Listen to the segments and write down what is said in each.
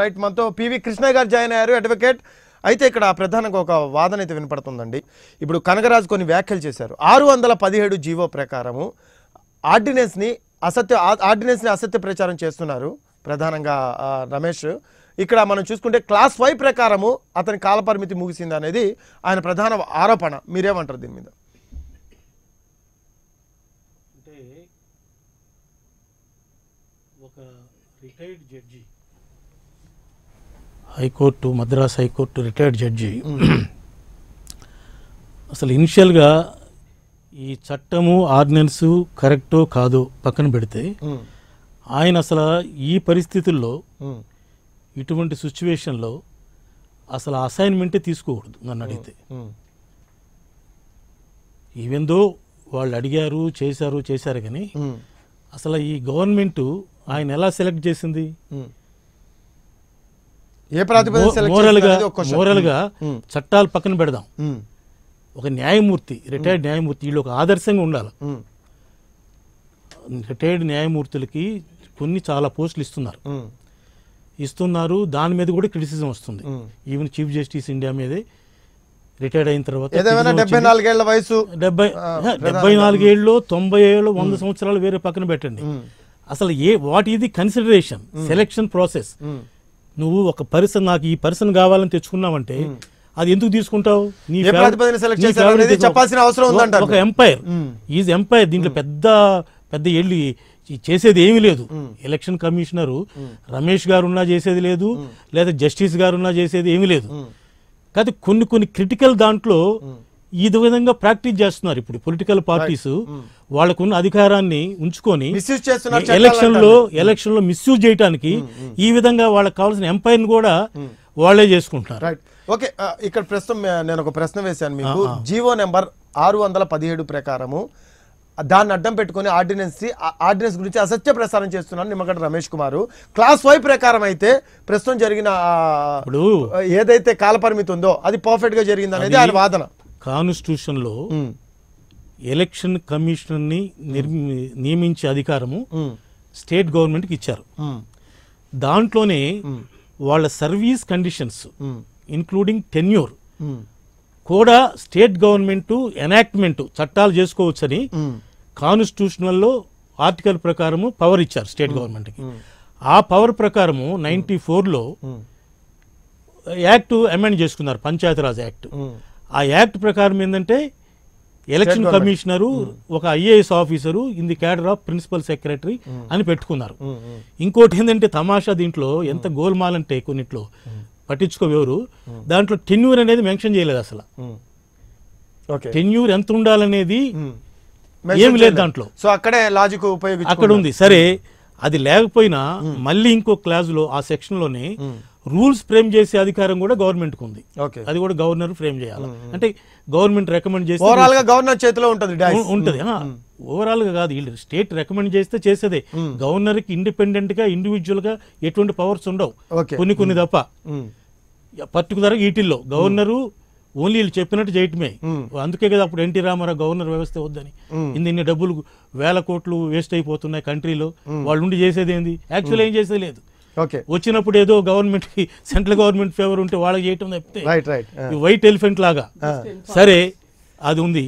Right మనతో PV Krishna గారు join అయ్యారు అడ్వకేట్ అయితే ఇక్కడ ప్రధానంగా ఒక వాదన అయితే వినపడుతుందండి ఇప్పుడు కనకరాజ్ కొన్ని వ్యాఖ్యలు చేశారు ఆరు వందల పదిహేడు జీవో ప్రకారము ఆర్డినెన్స్ని అసత్య ఆర్డినెన్స్ని అసత్య ప్రచారం చేస్తున్నారు ప్రధానంగా రమేష్ ఇక్కడ మనం చూసుకుంటే క్లాస్ ఫైవ్ ప్రకారము అతని కాలపరిమితి ముగిసింది అనేది ఆయన ప్రధాన ఆరోపణ మీరేమంటారు దీని మీద అంటే ఒక retired judge high court Madras high court retired judge అసలు ఇనిషియల్గా ఈ చట్టము ఆర్డినెన్సు కరెక్టో కాదో పక్కన పెడితే ఆయన అసలు ఈ పరిస్థితుల్లో ఇటువంటి సిచ్యువేషన్లో అసలు అసైన్మెంటే తీసుకోకూడదు నన్ను అడిగితే ఈవెందో వాళ్ళు అడిగారు చేశారు చేశారు కానీ అసలు ఈ గవర్నమెంటు ఆయన ఎలా సెలెక్ట్ చేసింది ఏ ప్రాతిపదికగా చట్టాలు పక్కన పెడదాం ఒక న్యాయమూర్తి రిటైర్డ్ న్యాయమూర్తి వీళ్ళు ఒక ఆదర్శంగా ఉండాలి రిటైర్డ్ న్యాయమూర్తులకి కొన్ని చాలా పోస్టులు ఇస్తున్నారు ఇస్తున్నారు దాని మీద కూడా క్రిటిసిజం వస్తుంది ఈవెన్ చీఫ్ జస్టిస్ ఇండియా మీదే రిటైర్డ్ అయిన తర్వాత డెబ్బై వయసు డెబ్బై డెబ్బై నాలుగేళ్ళు తొంభై ఏళ్ళు వంద సంవత్సరాలు వేరే పక్కన పెట్టండి అసలు ఏ వాట్ ఇది కన్సిడరేషన్ సెలెక్షన్ ప్రాసెస్ నువ్వు ఒక పర్సన్ నాకు ఈ పర్సన్ కావాలని తెచ్చుకున్నావంటే అది ఎందుకు తీసుకుంటావు చెప్పాల్సిన అవసరం ఒక ఎంపైర్ ఈజ్ ఎంపైర్ దీంట్లో పెద్ద పెద్ద ఎళ్ళి చేసేది ఏమీ లేదు ఎలక్షన్ కమిషనరు రమేష్ గారున్నా చేసేది లేదు లేదా జస్టిస్ గారున్నా చేసేది ఏమీ లేదు కాకపోతే కొన్ని కొన్ని క్రిటికల్ దాంట్లో ఇది విధంగా ప్రాక్టీస్ చేస్తున్నారు ఇప్పుడు పొలిటికల్ పార్టీస్ hmm. వాళ్ళకున్న అధికారాన్ని ఉంచుకొని ఎలక్షన్ లో ఎలక్షన్ లో మిస్యూజ్ చేయడానికి ఈ విధంగా వాళ్ళకి కావాల్సిన ఎంపైర్ కూడా hmm. వాళ్ళే చేసుకుంటున్నారు ఓకే uh, ఇక్కడ ప్రస్తుతం నేను ఒక ప్రశ్న వేశాను మీకు జీవో నెంబర్ ఆరు వందల పదిహేడు ప్రకారము దాన్ని అడ్డం పెట్టుకుని ఆర్డినెన్స్ ఆర్డినెన్స్ గురించి అసత్య ప్రసారం చేస్తున్నాను నిమ్మగడ్డ రమేష్ కుమార్ క్లాస్ వై ప్రకారం అయితే ప్రస్తుతం జరిగిన ఏదైతే కాలపరిమితి ఉందో అది పర్ఫెక్ట్ గా జరిగింది అనేది ఆయన వాదన కాన్స్టిట్యూషన్లో ఎలక్షన్ కమిషనర్ని నియమించే అధికారము స్టేట్ గవర్నమెంట్కి ఇచ్చారు దాంట్లోనే వాళ్ళ సర్వీస్ కండిషన్స్ ఇన్క్లూడింగ్ టెన్యూర్ కూడా స్టేట్ గవర్నమెంట్ ఎనాక్ట్మెంట్ చట్టాలు చేసుకోవచ్చని కాన్స్టిట్యూషన్లో ఆర్టికల్ ప్రకారము పవర్ ఇచ్చారు స్టేట్ గవర్నమెంట్కి ఆ పవర్ ప్రకారము నైన్టీ ఫోర్లో యాక్ట్ అమెండ్ చేసుకున్నారు పంచాయతీరాజ్ యాక్ట్ ఆ యాక్ట్ ప్రకారం ఏంటంటే ఎలక్షన్ కమిషనరు hmm. ఒక IAS officer in the cadre of principal secretary అని పెట్టుకున్నారు hmm, hmm. ఇంకోటి ఏంటంటే తమాషా దీంట్లో ఎంత గోల్మాలంటే కొన్నిట్లో పట్టించుకోవేవరు దాంట్లో టెన్యూర్ అనేది మెన్షన్ చేయలేదు అసలు టెన్యూర్ ఎంత ఉండాలనేది ఏమి లేదు దాంట్లో సో అక్కడే లాజిక్ ఉపయోగించి అక్కడ ఉంది సరే అది లేకపోయినా మళ్ళీ ఇంకో క్లాజ్ లో ఆ సెక్షన్ లోనే రూల్స్ ఫ్రేమ్ చేసే అధికారం కూడా గవర్నమెంట్కి ఉంది అది కూడా గవర్నర్ ఫ్రేమ్ చేయాలి అంటే గవర్నమెంట్ రికమెండ్ చేసి గవర్నర్ చేతిలో ఉంటుంది ఉంటది ఓవరాల్ గా కాదు వీళ్ళు స్టేట్ రికమెండ్ చేస్తే చేసేదే గవర్నర్ కి ఇండిపెండెంట్ గా ఇండివిజువల్ గా ఎటువంటి పవర్స్ ఉండవు కొన్ని కొన్ని తప్ప పర్టికులర్ వీటిల్లో గవర్నరు ఓన్లీ వీళ్ళు చెప్పినట్టు చేయటమే అందుకే కదా అప్పుడు ఎన్టీ రామారావు గవర్నర్ వ్యవస్థ వద్దని ఇన్ని ఇన్ని డబ్బులు వేల కోట్లు వేస్ట్ అయిపోతున్నాయి కంట్రీలో వాళ్ళు ఉండి చేసేది ఏంది యాక్చువల్ ఏం చేసేది లేదు ఓకే వచ్చినప్పుడు ఏదో గవర్నమెంట్ కి సెంట్రల్ గవర్నమెంట్ ఫేవర్ ఉంటే వాళ్ళకి చేయటం తప్పితే రైట్ రైట్ వైట్ ఎలిఫెంట్ లాగా ah. సరే అది ఉంది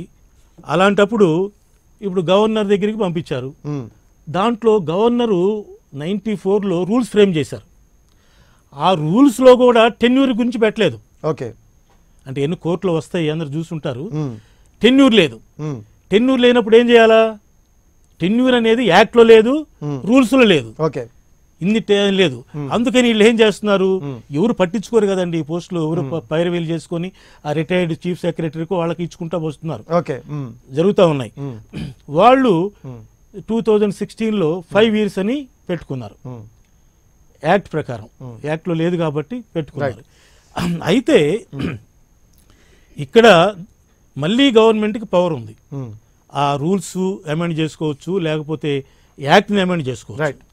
అలాంటప్పుడు ఇప్పుడు గవర్నర్ దగ్గరికి పంపించారు hmm. దాంట్లో గవర్నరు నైంటీ ఫోర్లో రూల్స్ ఫ్రేమ్ చేశారు ఆ రూల్స్లో కూడా టెన్యూర్ గురించి పెట్టలేదు ఓకే అంటే ఎన్ని కోర్టులు వస్తాయి అందరు చూసుంటారు టెన్యూర్ hmm. లేదు టెన్యూర్ hmm. లేనప్పుడు ఏం చేయాలా టెన్యూర్ అనేది యాక్ట్లో లేదు రూల్స్లో లేదు ఓకే ఇన్ని లేదు అందుకని వీళ్ళు ఏం చేస్తున్నారు ఎవరు పట్టించుకోరు కదండి ఈ పోస్టులు ఎవరు పైరవీలు చేసుకొని ఆ రిటైర్డ్ చీఫ్ సెక్రటరీకి వాళ్ళకి ఇచ్చుకుంటా వస్తున్నారు జరుగుతూ ఉన్నాయి వాళ్ళు టూ థౌజండ్ సిక్స్టీన్లో ఫైవ్ ఇయర్స్ అని పెట్టుకున్నారు యాక్ట్ ప్రకారం యాక్ట్లో లేదు కాబట్టి పెట్టుకున్నారు అయితే ఇక్కడ మళ్ళీ గవర్నమెంట్కి పవర్ ఉంది ఆ రూల్స్ అమెండ్ చేసుకోవచ్చు లేకపోతే యాక్ట్ని అమెండ్ చేసుకోవచ్చు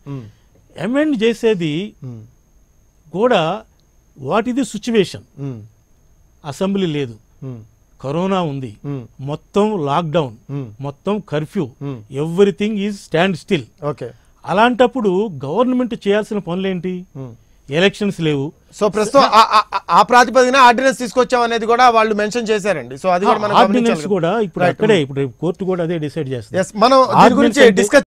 అమెండ్ చేసేది hmm. కూడా వాట్ ఇది సిచ్యువేషన్ అసెంబ్లీ లేదు hmm. కరోనా ఉంది hmm. మొత్తం లాక్డౌన్ మొత్తం curfew everything is stand still okay అలాంటప్పుడు గవర్నమెంట్ చేయాల్సిన పనులేంటి ఎలక్షన్స్ లేవు సో ప్రస్తుతం ఆ ప్రాతిపదికన ఆర్డినెన్స్ తీసుకొచ్చాం అనేది కూడా వాళ్ళు మెన్షన్ చేశారండి సో అది కూడా ఆర్డినెన్స్ కూడా ఇప్పుడు అక్కడే ఇప్పుడు కోర్టు కూడా అదే డిసైడ్ చేస్తుంది మనం గురించి డిస్కస్